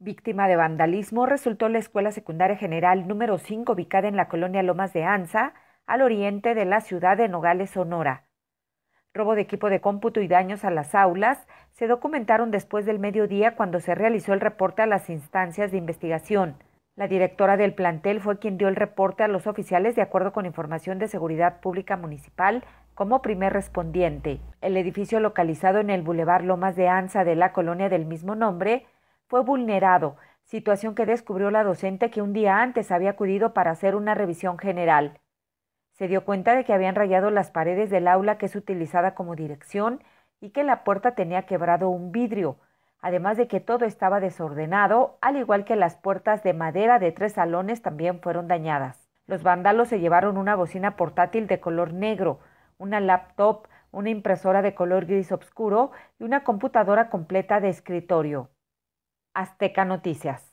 Víctima de vandalismo resultó la Escuela Secundaria General número 5 ubicada en la colonia Lomas de Anza, al oriente de la ciudad de Nogales, Sonora. Robo de equipo de cómputo y daños a las aulas se documentaron después del mediodía cuando se realizó el reporte a las instancias de investigación. La directora del plantel fue quien dio el reporte a los oficiales de acuerdo con información de Seguridad Pública Municipal como primer respondiente. El edificio localizado en el bulevar Lomas de Anza de la colonia del mismo nombre fue vulnerado, situación que descubrió la docente que un día antes había acudido para hacer una revisión general. Se dio cuenta de que habían rayado las paredes del aula que es utilizada como dirección y que la puerta tenía quebrado un vidrio, además de que todo estaba desordenado, al igual que las puertas de madera de tres salones también fueron dañadas. Los vándalos se llevaron una bocina portátil de color negro, una laptop, una impresora de color gris oscuro y una computadora completa de escritorio. Azteca Noticias.